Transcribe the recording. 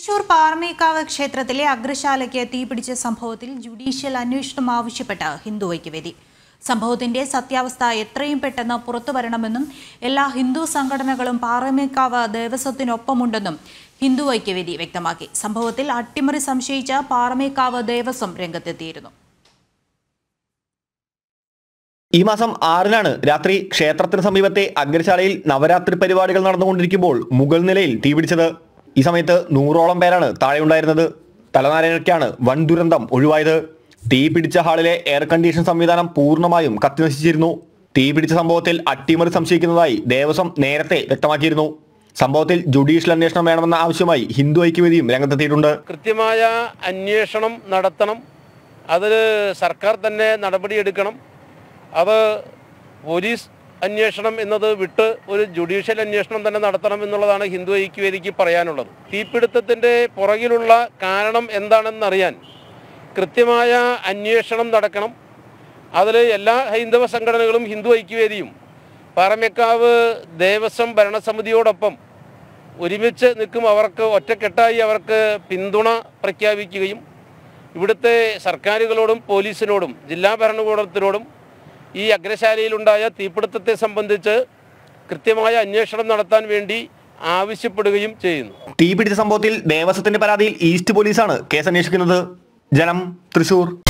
തൃശൂർ പാറമേക്കാവ് ക്ഷേത്രത്തിലെ അഗ്രശാലയ്ക്ക് തീപിടിച്ച സംഭവത്തിൽ ജുഡീഷ്യൽ അന്വേഷണം ആവശ്യപ്പെട്ട ഹിന്ദു ഐക്യവേദി സംഭവത്തിന്റെ സത്യാവസ്ഥ എത്രയും പെട്ടെന്ന് പുറത്തു വരണമെന്നും എല്ലാ ഹിന്ദു സംഘടനകളും പാറമേക്കാവ് ദേവസ്വത്തിനൊപ്പമുണ്ടെന്നും ഹിന്ദു ഐക്യവേദി വ്യക്തമാക്കി സംഭവത്തിൽ അട്ടിമറി സംശയിച്ച പാറമേക്കാവ് ദേവസ്വം രംഗത്തെത്തിയിരുന്നു ഈ മാസം ആറിനാണ് രാത്രി ക്ഷേത്രത്തിന് സമീപത്തെ അഗ്രശാലയിൽ നവരാത്രി പരിപാടികൾ നടന്നുകൊണ്ടിരിക്കുമ്പോൾ മുകൾ നിലയിൽ തീപിടിച്ചത് ഈ സമയത്ത് നൂറോളം പേരാണ് താഴെ ഉണ്ടായിരുന്നത് തലനാരയൊക്കെയാണ് വൻ ദുരന്തം ഒഴിവായത് തീ പിടിച്ച ഹാളിലെ എയർ കണ്ടീഷൻ സംവിധാനം പൂർണ്ണമായും കത്തിനശിച്ചിരുന്നു തീ പിടിച്ച സംഭവത്തിൽ അട്ടിമറി സംശയിക്കുന്നതായി ദേവസ്വം നേരത്തെ വ്യക്തമാക്കിയിരുന്നു സംഭവത്തിൽ ജുഡീഷ്യൽ അന്വേഷണം വേണമെന്ന ആവശ്യമായി ഹിന്ദു ഐക്യവേദിയും രംഗത്തെത്തിയിട്ടുണ്ട് കൃത്യമായ അന്വേഷണം നടത്തണം അതിൽ സർക്കാർ തന്നെ നടപടിയെടുക്കണം അത് പോലീസ് അന്വേഷണം എന്നത് വിട്ട് ഒരു ജുഡീഷ്യൽ അന്വേഷണം തന്നെ നടത്തണം എന്നുള്ളതാണ് ഹിന്ദു ഐക്യവേദിക്ക് പറയാനുള്ളത് തീപിടുത്തത്തിൻ്റെ പുറകിലുള്ള കാരണം എന്താണെന്നറിയാൻ കൃത്യമായ അന്വേഷണം നടക്കണം അതിൽ എല്ലാ ഹൈന്ദവ സംഘടനകളും ഹിന്ദു ഐക്യവേദിയും പാറമേക്കാവ് ദേവസ്വം ഭരണസമിതിയോടൊപ്പം ഒരുമിച്ച് നിൽക്കും അവർക്ക് ഒറ്റക്കെട്ടായി അവർക്ക് പിന്തുണ പ്രഖ്യാപിക്കുകയും ഇവിടുത്തെ സർക്കാരുകളോടും പോലീസിനോടും ജില്ലാ ഭരണകൂടത്തിനോടും ഈ അഗ്രശാലയിലുണ്ടായ തീപിടുത്തത്തെ സംബന്ധിച്ച് കൃത്യമായ അന്വേഷണം നടത്താൻ വേണ്ടി ആവശ്യപ്പെടുകയും ചെയ്യുന്നു തീപിടിച്ച സംഭവത്തിൽ ദേവസ്വത്തിന്റെ പരാതിയിൽ ഈസ്റ്റ് പോലീസാണ് കേസ് അന്വേഷിക്കുന്നത് ജലം തൃശൂർ